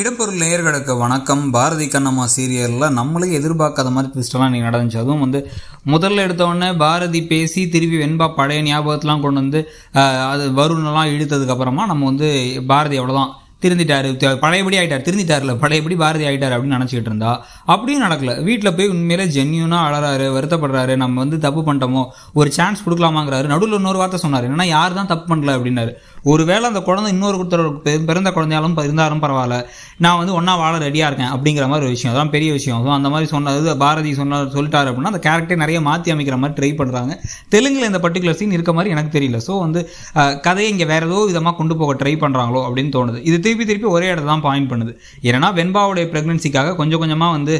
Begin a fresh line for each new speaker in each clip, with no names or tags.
இடப்பொருள் நேயர்களுக்கு வணக்கம் பாரதி கண்ணம்மா சீரியலில் நம்மளே எதிர்பார்க்காத மாதிரி ட்விஸ்டெல்லாம் நீங்கள் நடந்துச்சு அதுவும் வந்து முதல்ல எடுத்தவொடனே பாரதி பேசி திருப்பி வெண்பா பழைய ஞாபகத்தெலாம் கொண்டு வந்து அது வருணெல்லாம் இழுத்ததுக்கப்புறமா நம்ம வந்து பாரதி அவ்வளோதான் திருந்திட்டார் பழையபடி ஆகிட்டார் திருந்திட்டார்ல பழையபடி பாரதி ஆகிட்டார் அப்படின்னு நினச்சிக்கிட்டு இருந்தா அப்படியும் நடக்கல வீட்டில் போய் உண்மையிலே ஜென்யூனாக அழறாரு வருத்தப்படுறாரு நம்ம வந்து தப்பு பண்ணிட்டோமோ ஒரு சான்ஸ் கொடுக்கலாமாங்கிறாரு நடுவில் இன்னொரு வார்த்தை சொன்னார் என்னன்னா யார் தான் தப்பு பண்ணல அப்படின்னாரு ஒருவேளை அந்த குழந்தை இன்னொரு ஒருத்தர் பிறந்த குழந்தையாலும் இருந்தாலும் பரவாயில்ல நான் வந்து ஒன்றா வாழ ரெடியாக இருக்கேன் அப்படிங்கிற மாதிரி ஒரு விஷயம் அதெல்லாம் பெரிய விஷயம் ஸோ அந்த மாதிரி சொன்னது பாரதி சொன்னார் சொல்லிட்டாரு அப்படின்னா அந்த கேரக்டரை நிறைய மாற்றி அமைக்கிற மாதிரி ட்ரை பண்ணுறாங்க தெலுங்கில் இந்த பர்டிகுலர் சீன் இருக்க மாதிரி எனக்கு தெரியல ஸோ வந்து கதையை இங்கே வேறு ஏதோ விதமாக கொண்டு போக ட்ரை பண்ணுறாங்களோ அப்படின்னு தோணுது இது திருப்பி திருப்பி ஒரே இடத்துல தான் பாயிண்ட் பண்ணுது ஏன்னா வெண்பாவுடைய பிரெக்னன்சிக்காக கொஞ்சம் கொஞ்சமாக வந்து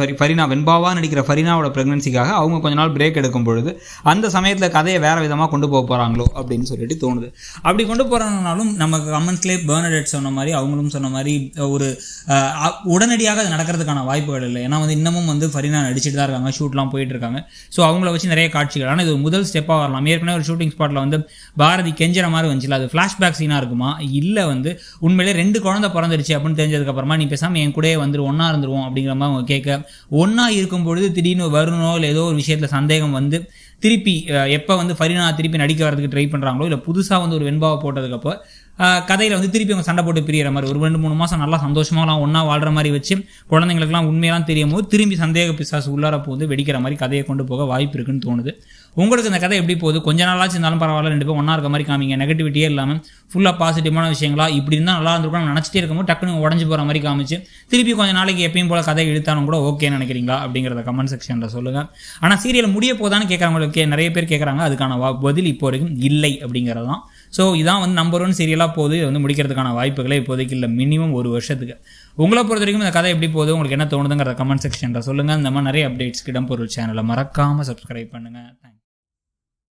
சாரி ஃபரினா வெண்பாவாக நடிக்கிற ஃபரினாவோட பிரெக்னன்சிக்காக அவங்க கொஞ்ச நாள் பிரேக் எடுக்கும் பொழுது அந்த சமயத்தில் கதையை வேறு விதமாக கொண்டு போக போகிறாங்களோ அப்படின்னு சொல்லிட்டு தோணுது அப்படி கொண்டு போகிறாங்கனாலும் நம்ம கமெண்ட்ஸ்லேயே பேர்னடெட் சொன்ன மாதிரி அவங்களும் சொன்ன மாதிரி ஒரு உடனடியாக அது நடக்கிறதுக்கான வாய்ப்புகள் இல்லை ஏன்னா வந்து இன்னமும் வந்து ஃபரினா நடிச்சுட்டு தான் இருக்காங்க ஷூட்லாம் போயிட்டு இருக்காங்க ஸோ அவங்கள வச்சு நிறைய காட்சிகள் ஆனால் இது முதல் ஸ்டெப்பாக வரலாம் ஏற்கனவே ஒரு ஷூட்டிங் ஸ்பாட்டில் வந்து பாரதி கெஞ்சிற மாதிரி வந்துச்சு அது ஃப்ளாஷ்பேக் சீனாக இருக்குமா இல்லை வந்து உண்மையிலே ரெண்டு குழந்தை பிறந்துருச்சு அப்படின்னு தெரிஞ்சதுக்கப்புறமா நீ பேசாமல் என் கூடயே வந்து ஒன்றா இருந்துருவோம் அப்படிங்கிற மாதிரி அவங்க கேட்க ஒன்றா இருக்கும் பொழுது திடீர்னு வருணோ இல்லை ஏதோ ஒரு விஷயத்தில் சந்தேகம் வந்து திருப்பி எப்போ வந்து ஃபரினா திருப்பி நடிக்க வரதுக்கு ட்ரை பண்ணுறாங்களோ இல்லை புதுசாக வந்து ஒரு வெண்பாவ அப்பாவை போட்டதுக்கப்போ கதையில் வந்து திருப்பி அவங்க சண்டை போட்டு பிரியற மாதிரி ஒரு ரெண்டு மூணு மாதம் நல்லா சந்தோஷமாகலாம் ஒன்றா வாழ்கிற மாதிரி வச்சு குழந்தைங்களுக்குலாம் உண்மையெல்லாம் தெரியும் போது திரும்பி சந்தேக பிசாசு உள்ளார போது வெடிக்கிற மாதிரி கதையை கொண்டு போக வாய்ப்பு இருக்குன்னு தோணுது உங்களுக்கு இந்த கதை எப்படி போகுது கொஞ்ச நாளாச்சு இருந்தாலும் பரவாயில்ல ரெண்டு பேரும் ஒன்றா இருக்க மாதிரி காமிங்க நெகட்டிவிட்டியே இல்லாமல் ஃபுல்லாக பாசிட்டிவான விஷயங்களா இப்படி இருந்தால் நல்லா இருந்திருக்கும் நினச்சிட்டே இருக்கும்போது டக்குனு உடஞ்சி போகிற மாதிரி காமிச்சு திருப்பி கொஞ்சம் நாளைக்கு எப்பயும் போல் கதை இழுத்தாலும் கூட ஓகே நினைக்கிறீங்களா அப்படிங்கிறத கமெண்ட் செக்ஷனில் சொல்லுங்கள் ஆனால் சீரியல் முடிய போதான்னு கேட்குறவங்களுக்கு நிறைய பேர் கேட்குறாங்க அதுக்கான பதில் இப்போ வரைக்கும் இல்லை அப்படிங்கிறது தான் ஸோ இதான் வந்து நம்பர் ஒன் சீரியலாக போகுது வந்து முடிக்கிறதுக்கான வாய்ப்புகளே இப்போதைக்கு இல்லை மினிமம் ஒரு வருஷத்துக்கு உங்களை பொறுத்த வரைக்கும் இந்த கதை எப்படி போகுது உங்களுக்கு என்ன தோணுதுங்கிற கமெண்ட் செக்ஷனில் சொல்லுங்கள் இந்த மாதிரி நிறைய அப்டேட்ஸ்க்கு கிடம்பொருள் சேனலை மறக்காமல் சப்ஸ்கிரைப் பண்ணுங்கள் தேங்க்ஸ்